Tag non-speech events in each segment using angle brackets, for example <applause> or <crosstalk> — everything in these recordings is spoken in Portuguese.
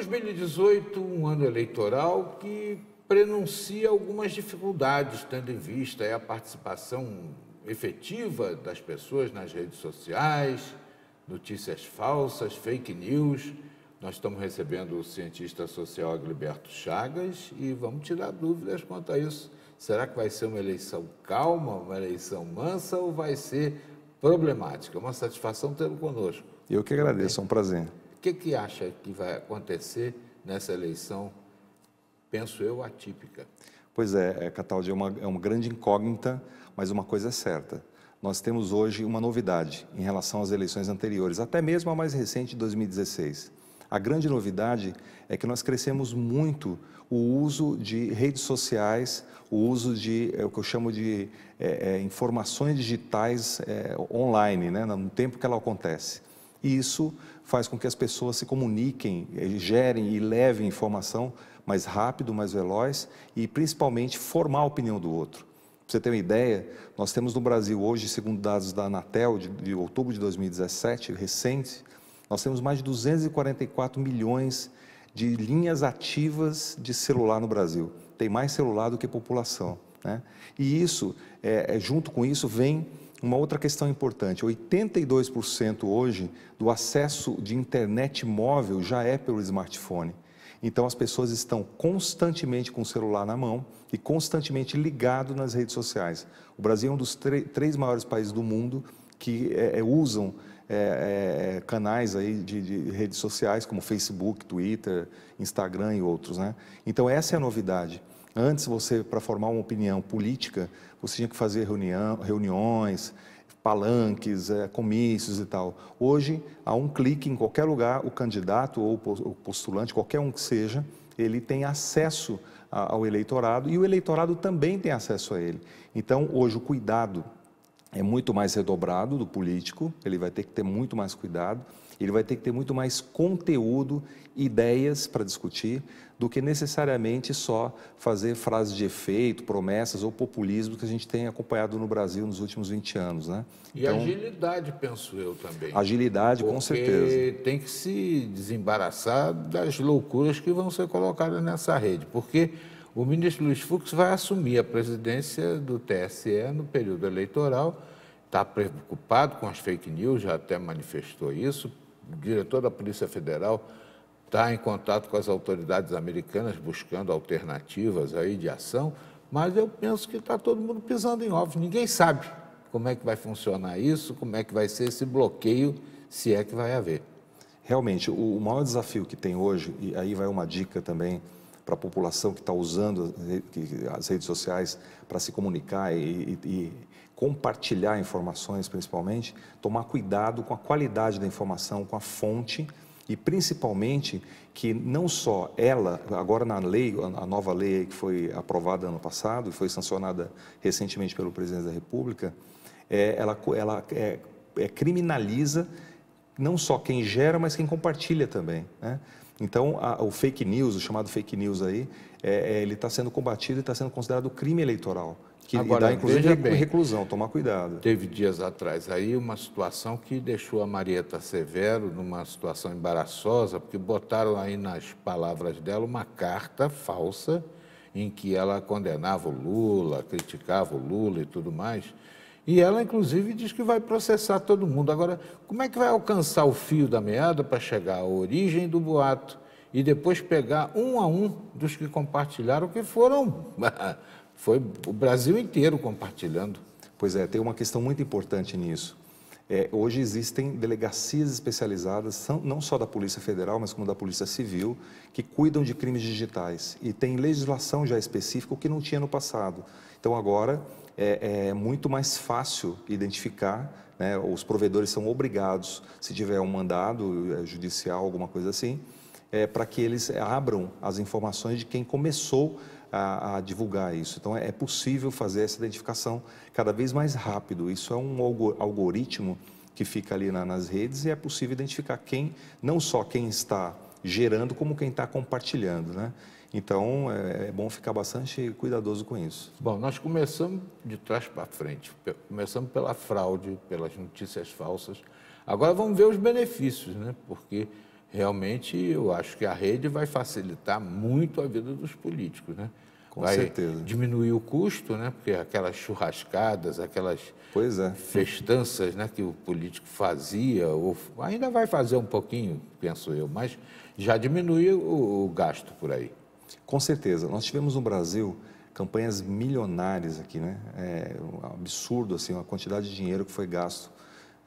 2018, um ano eleitoral que prenuncia algumas dificuldades, tendo em vista é, a participação efetiva das pessoas nas redes sociais, notícias falsas, fake news. Nós estamos recebendo o cientista social Agliberto Chagas e vamos tirar dúvidas quanto a isso. Será que vai ser uma eleição calma, uma eleição mansa ou vai ser problemática? É uma satisfação tê-lo conosco. Eu que agradeço, é um prazer que, que acha que vai acontecer nessa eleição, penso eu, atípica? Pois é, é, Cataldi, é uma, é uma grande incógnita, mas uma coisa é certa. Nós temos hoje uma novidade em relação às eleições anteriores, até mesmo a mais recente de 2016. A grande novidade é que nós crescemos muito o uso de redes sociais, o uso de é, o que eu chamo de é, é, informações digitais é, online, né, no tempo que ela acontece. E isso faz com que as pessoas se comuniquem, eh, gerem e levem informação mais rápido, mais veloz e principalmente formar a opinião do outro. Pra você ter uma ideia, nós temos no Brasil hoje, segundo dados da Anatel, de, de outubro de 2017, recente, nós temos mais de 244 milhões de linhas ativas de celular no Brasil. Tem mais celular do que população. Né? E isso, é, junto com isso, vem uma outra questão importante: 82% hoje do acesso de internet móvel já é pelo smartphone. Então as pessoas estão constantemente com o celular na mão e constantemente ligado nas redes sociais. O Brasil é um dos três maiores países do mundo que é, é, usam é, é, canais aí de, de, redes sociais como Facebook, Twitter, Instagram e outros, né? Então essa é a novidade. Antes, você, para formar uma opinião política, você tinha que fazer reunião, reuniões, palanques, é, comícios e tal. Hoje, a um clique em qualquer lugar, o candidato ou o postulante, qualquer um que seja, ele tem acesso ao eleitorado e o eleitorado também tem acesso a ele. Então, hoje, o cuidado é muito mais redobrado do político, ele vai ter que ter muito mais cuidado. Ele vai ter que ter muito mais conteúdo, ideias para discutir, do que necessariamente só fazer frases de efeito, promessas ou populismo que a gente tem acompanhado no Brasil nos últimos 20 anos. Né? E então, agilidade, penso eu também. Agilidade, com certeza. Tem que se desembaraçar das loucuras que vão ser colocadas nessa rede, porque o ministro Luiz Fux vai assumir a presidência do TSE no período eleitoral, está preocupado com as fake news, já até manifestou isso, diretor da Polícia Federal está em contato com as autoridades americanas buscando alternativas aí de ação, mas eu penso que está todo mundo pisando em ovos. Ninguém sabe como é que vai funcionar isso, como é que vai ser esse bloqueio, se é que vai haver. Realmente, o maior desafio que tem hoje, e aí vai uma dica também para a população que está usando as redes sociais para se comunicar e, e, compartilhar informações, principalmente, tomar cuidado com a qualidade da informação, com a fonte e principalmente que não só ela, agora na lei, a nova lei que foi aprovada ano passado e foi sancionada recentemente pelo presidente da República, é, ela, ela é, é, criminaliza não só quem gera, mas quem compartilha também. Né? Então, a, o fake news, o chamado fake news aí, é, é, ele está sendo combatido e está sendo considerado crime eleitoral que Agora, dá, inclusive, bem, reclusão, tomar cuidado. Teve dias atrás aí uma situação que deixou a Marieta Severo numa situação embaraçosa, porque botaram aí nas palavras dela uma carta falsa em que ela condenava o Lula, criticava o Lula e tudo mais. E ela, inclusive, diz que vai processar todo mundo. Agora, como é que vai alcançar o fio da meada para chegar à origem do boato e depois pegar um a um dos que compartilharam, que foram <laughs> Foi o Brasil inteiro compartilhando. Pois é, tem uma questão muito importante nisso. É, hoje existem delegacias especializadas, não só da Polícia Federal, mas como da Polícia Civil, que cuidam de crimes digitais e tem legislação já específica, o que não tinha no passado. Então, agora é, é muito mais fácil identificar, né, os provedores são obrigados, se tiver um mandado é, judicial, alguma coisa assim, é, para que eles abram as informações de quem começou a, a divulgar isso. Então, é, é, possível fazer essa identificação cada vez mais rápido. Isso é um algoritmo que fica ali na, nas redes e é possível identificar quem, não só quem está gerando, como quem está compartilhando, né? Então, é, é bom ficar bastante cuidadoso com isso. Bom, nós começamos de trás para frente. Começamos pela fraude, pelas notícias falsas. Agora vamos ver os benefícios, né? Porque realmente eu acho que a rede vai facilitar muito a vida dos políticos, né? Com vai certeza. diminuir o custo, né? Porque aquelas churrascadas, aquelas é. festanças, né, que o político fazia, ou ainda vai fazer um pouquinho, penso eu, mas já diminui o, o gasto por aí. Com certeza. Nós tivemos no Brasil campanhas milionárias aqui, né? É um absurdo assim, a quantidade de dinheiro que foi gasto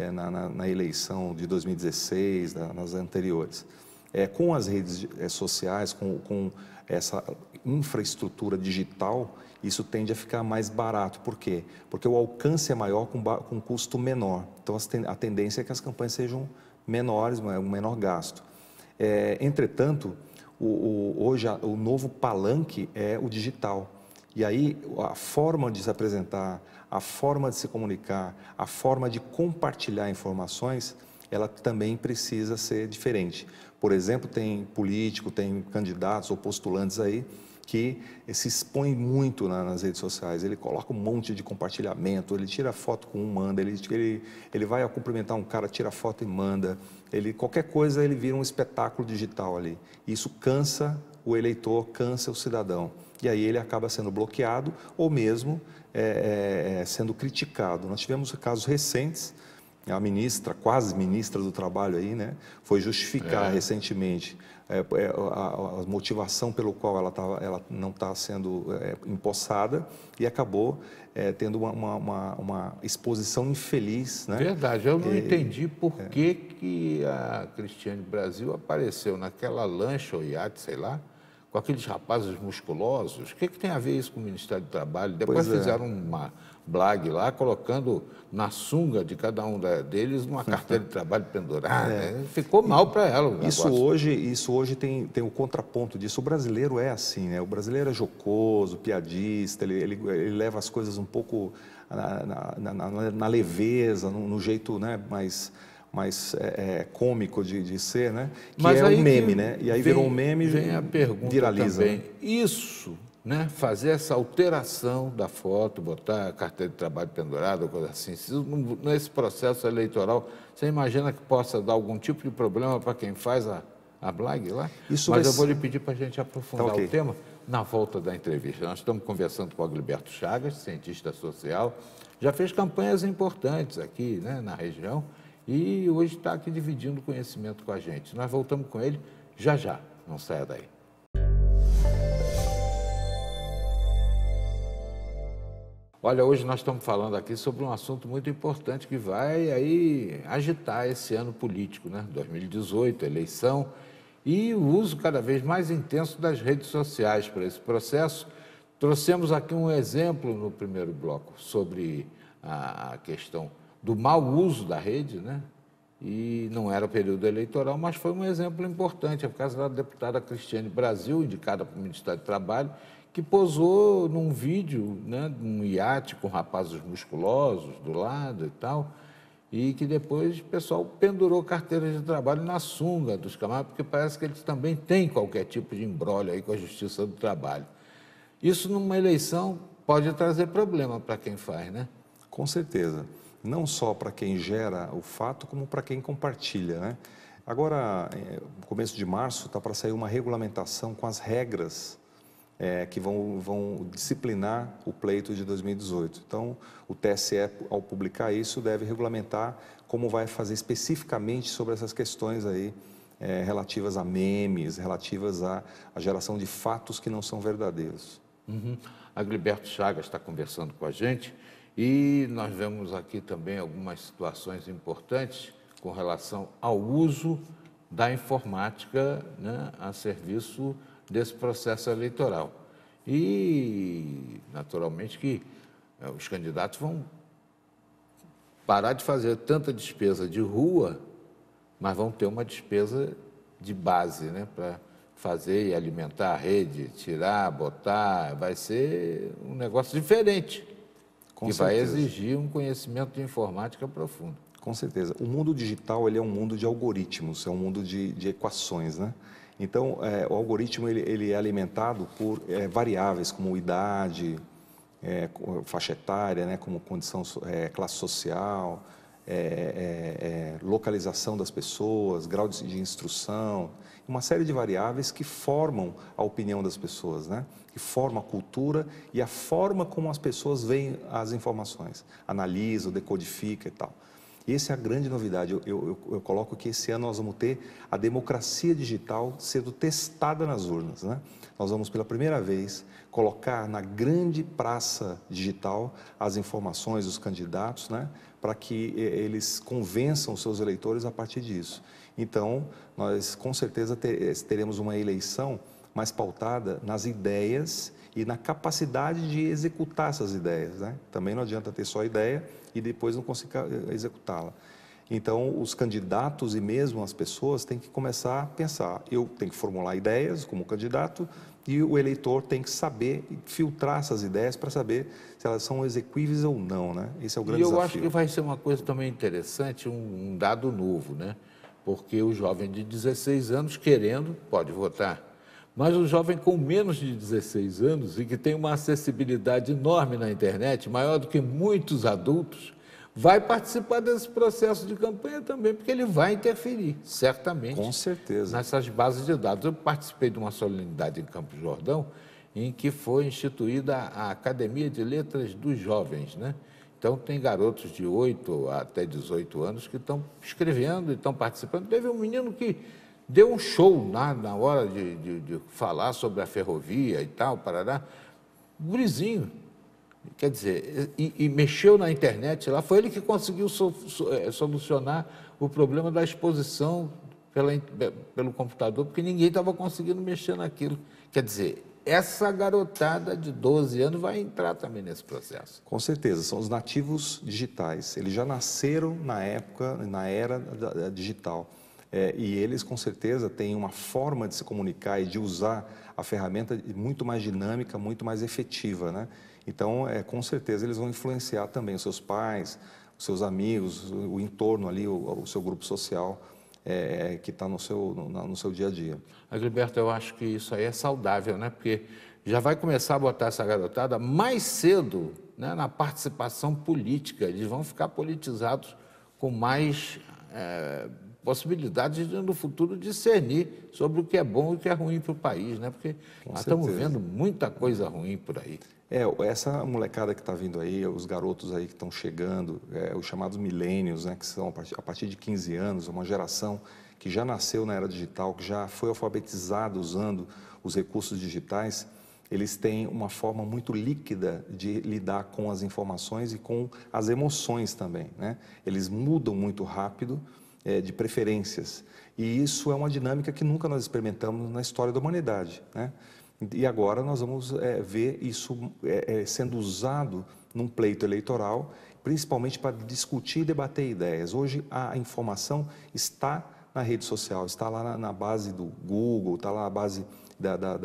é, na, na, na, eleição de 2016, nas anteriores. É, com as redes é, sociais, com, com essa infraestrutura digital, isso tende a ficar mais barato. Por quê? Porque o alcance é maior com, com custo menor. Então, a tendência é que as campanhas sejam menores, um menor gasto. É, entretanto, o, o, hoje a, o novo palanque é o digital. E aí a forma de se apresentar, a forma de se comunicar, a forma de compartilhar informações, ela também precisa ser diferente. Por exemplo, tem político, tem candidatos ou postulantes aí que se expõe muito na, nas redes sociais. Ele coloca um monte de compartilhamento, ele tira foto com um, manda, ele, ele, ele vai cumprimentar um cara, tira foto e manda. Ele, qualquer coisa ele vira um espetáculo digital ali. Isso cansa o eleitor, cansa o cidadão e aí ele acaba sendo bloqueado ou mesmo é, é, é, sendo criticado. Nós tivemos casos recentes, a ministra, quase ministra do Trabalho aí, né, foi justificar é. recentemente é, é, a, a, motivação pelo qual ela, tá, ela não está sendo é, empossada e acabou é, tendo uma, uma, uma, exposição infeliz. Né? Verdade, eu não é, entendi por que, que a Cristiane Brasil apareceu naquela lancha ou iate, sei lá, com aqueles rapazes musculosos. O que, que tem a ver isso com o Ministério do Trabalho? Depois pois é. fizeram é. uma blague lá, colocando na sunga de cada um deles uma <laughs> carteira de trabalho pendurada. É. Ficou mal para ela. isso hoje, isso hoje tem, tem o contraponto disso. O brasileiro é assim, né? O brasileiro é jocoso, piadista, ele, ele, ele leva as coisas um pouco na, na, na, na leveza, no, no jeito né, mais mais é, é, cômico de, de, ser, né? Que Mas é um meme, né? E aí vem, virou um meme vem a pergunta viraliza. Também. Né? Isso, né? Fazer essa alteração da foto, botar a carteira de trabalho pendurada, coisa assim. Nesse processo eleitoral, você imagina que possa dar algum tipo de problema para quem faz a, a blague lá? Isso Mas eu ser... vou lhe pedir para a gente aprofundar tá, okay. o tema na volta da entrevista. Nós estamos conversando com o Agilberto Chagas, cientista social, já fez campanhas importantes aqui né, na região e hoje está aqui dividindo conhecimento com a gente. Nós voltamos com ele já já, não saia daí. Olha, hoje nós estamos falando aqui sobre um assunto muito importante que vai aí agitar esse ano político, né? 2018, eleição e o uso cada vez mais intenso das redes sociais para esse processo. Trouxemos aqui um exemplo no primeiro bloco sobre a questão do mau uso da rede, né? e não era período eleitoral, mas foi um exemplo importante. É por causa da deputada Cristiane Brasil, indicada para o Ministério do Trabalho, que posou num vídeo, né, num iate com rapazes musculosos do lado e tal, e que depois o pessoal pendurou carteiras de trabalho na sunga dos camaradas, porque parece que eles também têm qualquer tipo de embrólio aí com a Justiça do Trabalho. Isso numa eleição pode trazer problema para quem faz, né? Com certeza não só para quem gera o fato, como para quem compartilha. Né? Agora, no eh, começo de março, está para sair uma regulamentação com as regras é, que vão, vão disciplinar o pleito de 2018. Então, o TSE, ao publicar isso, deve regulamentar como vai fazer especificamente sobre essas questões aí é, relativas a memes, relativas à, à geração de fatos que não são verdadeiros. Uhum. Agliberto Chagas está conversando com a gente e nós vemos aqui também algumas situações importantes com relação ao uso da informática né, a serviço desse processo eleitoral. E, naturalmente, que é, os candidatos vão parar de fazer tanta despesa de rua, mas vão ter uma despesa de base né, para fazer e alimentar a rede, tirar, botar. Vai ser um negócio diferente. Com que certeza. vai exigir um conhecimento de informática profundo. Com certeza. O mundo digital ele é um mundo de algoritmos, é um mundo de, de equações, né? Então, é, o algoritmo ele, ele, é alimentado por é, variáveis como idade, é, faixa etária, né, como condição, é, classe social, é, é, é, localização das pessoas, grau de, de, instrução, uma série de variáveis que formam a opinião das pessoas, né? que formam a cultura e a forma como as pessoas veem as informações, analisam, decodificam e tal. E essa é a grande novidade. Eu, eu, eu, coloco que esse ano nós vamos ter a democracia digital sendo testada nas urnas. Né? Nós vamos, pela primeira vez, colocar na grande praça digital as informações dos candidatos, né? para que eh, eles convençam os seus eleitores a partir disso. Então, nós com certeza eh, teremos uma eleição mais pautada nas ideias e na capacidade de executar essas ideias. Né? Também não adianta ter só ideia e depois não conseguir eh, executá-la. Então, os candidatos e mesmo as pessoas têm que começar a pensar. Eu tenho que formular ideias como candidato, e o eleitor tem que saber filtrar essas ideias para saber se elas são exequíveis ou não, né? Esse é o grande desafio. E eu desafio. acho que vai ser uma coisa também interessante, um, um dado novo, né? Porque o jovem de 16 anos querendo pode votar, mas o jovem com menos de 16 anos e que tem uma acessibilidade enorme na internet, maior do que muitos adultos, vai participar desse processo de campanha também, porque ele vai interferir, certamente. Com certeza. Nessas bases de dados. Eu participei de uma solenidade em Campos Jordão, em que foi instituída a Academia de Letras dos Jovens, né? Então, tem garotos de 8 até 18 anos que estão escrevendo e estão participando. Teve um menino que deu um show na, na hora de, de, de falar sobre a ferrovia e tal, Parará. Gurizinho, Quer dizer, e, e mexeu na internet lá, foi ele que conseguiu so, so, é, solucionar o problema da exposição pela, pelo computador, porque ninguém estava conseguindo mexer naquilo. Quer dizer, essa garotada de 12 anos vai entrar também nesse processo. Com certeza, são os nativos digitais. Eles já nasceram na época, na era digital. É, e eles, com certeza, têm uma forma de se comunicar e de usar a ferramenta muito mais dinâmica, muito mais efetiva, né? Então, é, com certeza, eles vão influenciar também os seus pais, os seus amigos, o entorno ali, o, o seu grupo social é, é que está no seu, no, no, seu dia a dia. Agilberto, eu acho que isso aí é saudável, né? Porque já vai começar a botar essa garotada mais cedo né, na participação política. Eles vão ficar politizados com mais... É possibilidade de, no futuro, discernir sobre o que é bom e o que é ruim para o país, né? Porque Com nós certeza. estamos vendo muita coisa ruim por aí. É, essa molecada que está vindo aí, os garotos aí que estão chegando, é, os chamados milênios, né? Que são a partir, a partir de 15 anos, uma geração que já nasceu na era digital, que já foi alfabetizada usando os recursos digitais eles têm uma forma muito líquida de lidar com as informações e com as emoções também. Né? Eles mudam muito rápido é, de preferências. E isso é uma dinâmica que nunca nós experimentamos na história da humanidade. Né? E agora nós vamos é, ver isso é, é, sendo usado num pleito eleitoral, principalmente para discutir e debater ideias. Hoje a informação está na rede social, está lá na, na base do Google, está lá na base da, da,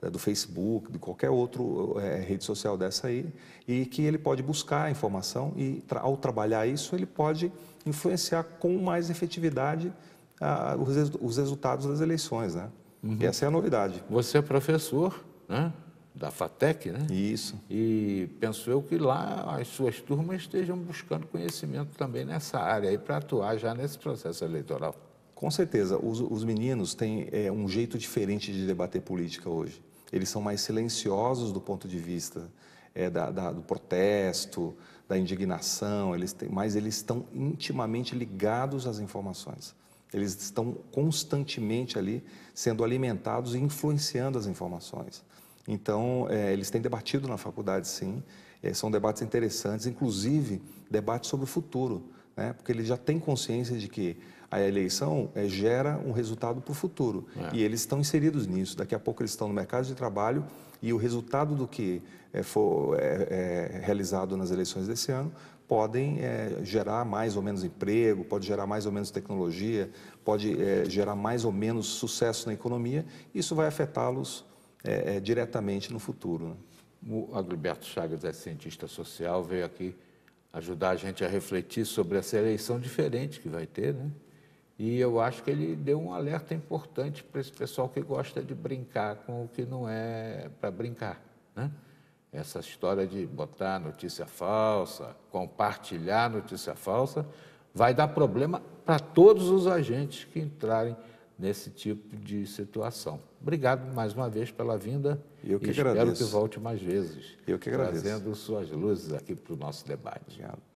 da, do Facebook, de qualquer outra é, eh, eh, rede social dessa aí, e que ele pode buscar a informação e, tra ao trabalhar isso, ele pode influenciar com mais efetividade a, ah, os, res os, resultados das eleições. Né? Uhum. E essa é a novidade. Você é professor, né? da FATEC, né? Isso. E penso eu que lá as suas turmas estejam buscando conhecimento também nessa área aí para atuar já nesse processo eleitoral. Com certeza, os, os meninos têm é, um jeito diferente de debater política hoje. Eles são mais silenciosos do ponto de vista é, da, da, do protesto, da indignação, eles têm, mas eles estão intimamente ligados às informações. Eles estão constantemente ali sendo alimentados e influenciando as informações. Então, é, eles têm debatido na faculdade, sim. É, são debates interessantes, inclusive debates sobre o futuro, né? porque eles já têm consciência de que a eleição é, gera um resultado para o futuro. É. E eles estão inseridos nisso. Daqui a pouco eles estão no mercado de trabalho e o resultado do que é, for é, é, realizado nas eleições desse ano podem é, gerar mais ou menos emprego, pode gerar mais ou menos tecnologia, pode gerar mais ou menos sucesso na economia. Isso vai afetá-los diretamente no futuro. Né? O Agilberto Chagas é cientista social, veio aqui ajudar a gente a refletir sobre essa eleição diferente que vai ter, né? E eu acho que ele deu um alerta importante para esse pessoal que gosta de brincar com o que não é para brincar. Né? Essa história de botar notícia falsa, compartilhar notícia falsa, vai dar problema para todos os agentes que entrarem nesse tipo de situação. Obrigado mais uma vez pela vinda eu que e espero que volte mais vezes. Eu que agradeço. Trazendo suas luzes aqui para o nosso debate. Obrigado.